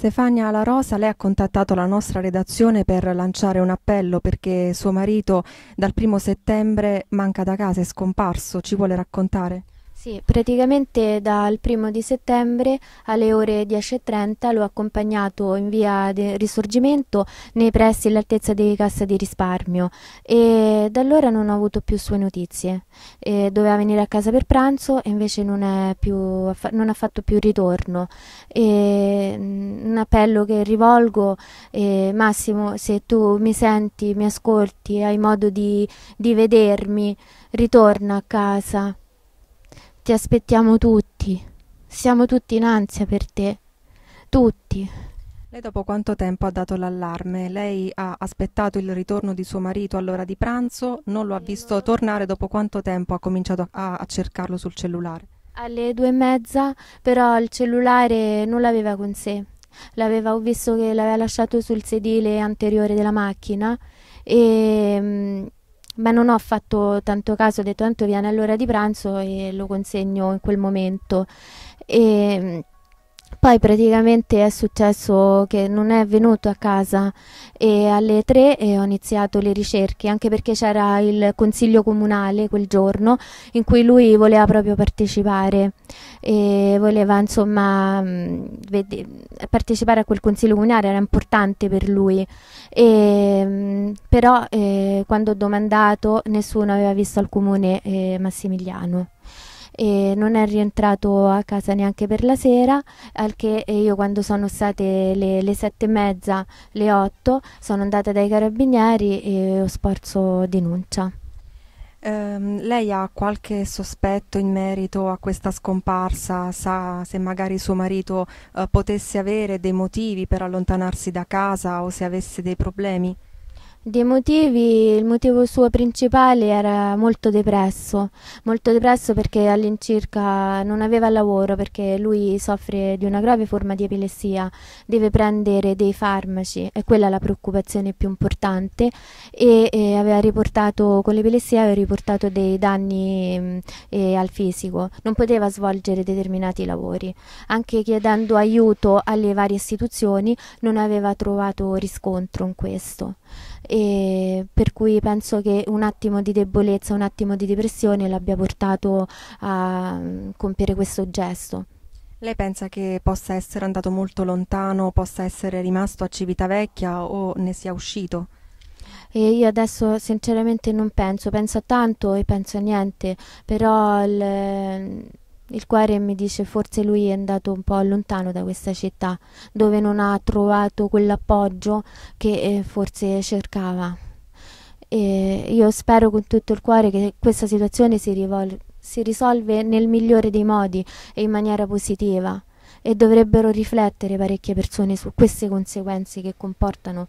Stefania La Rosa, lei ha contattato la nostra redazione per lanciare un appello perché suo marito dal primo settembre manca da casa, è scomparso, ci vuole raccontare? Sì, praticamente dal primo di settembre alle ore 10.30 l'ho accompagnato in via Risorgimento nei pressi all'altezza di Cassa di Risparmio e da allora non ho avuto più sue notizie. E doveva venire a casa per pranzo e invece non, più, non ha fatto più ritorno. E mm, un appello che rivolgo, eh, Massimo, se tu mi senti, mi ascolti, hai modo di, di vedermi, ritorna a casa ti aspettiamo tutti. Siamo tutti in ansia per te. Tutti. Lei dopo quanto tempo ha dato l'allarme? Lei ha aspettato il ritorno di suo marito all'ora di pranzo, non lo ha visto tornare, dopo quanto tempo ha cominciato a, a cercarlo sul cellulare? Alle due e mezza, però il cellulare non l'aveva con sé. L'aveva, visto che l'aveva lasciato sul sedile anteriore della macchina e mm, Beh, non ho fatto tanto caso, ho detto tanto viene all'ora di pranzo e lo consegno in quel momento. E, ehm, poi praticamente è successo che non è venuto a casa e alle tre e eh, ho iniziato le ricerche, anche perché c'era il consiglio comunale quel giorno in cui lui voleva proprio partecipare e voleva insomma mm, partecipare a quel consiglio comunale, era importante per lui. E, mm, però eh, quando ho domandato nessuno aveva visto al comune eh, Massimiliano e non è rientrato a casa neanche per la sera, al che io quando sono state le, le sette e mezza, le otto, sono andata dai carabinieri e ho sporto denuncia. Um, lei ha qualche sospetto in merito a questa scomparsa? Sa se magari suo marito uh, potesse avere dei motivi per allontanarsi da casa o se avesse dei problemi? Dei motivi, il motivo suo principale era molto depresso, molto depresso perché all'incirca non aveva lavoro perché lui soffre di una grave forma di epilessia, deve prendere dei farmaci, è quella la preoccupazione più importante e, e aveva riportato con l'epilessia aveva riportato dei danni eh, al fisico, non poteva svolgere determinati lavori, anche chiedendo aiuto alle varie istituzioni non aveva trovato riscontro in questo e per cui penso che un attimo di debolezza, un attimo di depressione l'abbia portato a mm, compiere questo gesto. Lei pensa che possa essere andato molto lontano, possa essere rimasto a Civitavecchia o ne sia uscito? E io adesso sinceramente non penso, penso a tanto e penso a niente, però il, il cuore mi dice forse lui è andato un po' lontano da questa città, dove non ha trovato quell'appoggio che eh, forse cercava. E io spero con tutto il cuore che questa situazione si, rivol- si risolve nel migliore dei modi e in maniera positiva e dovrebbero riflettere parecchie persone su queste conseguenze che comportano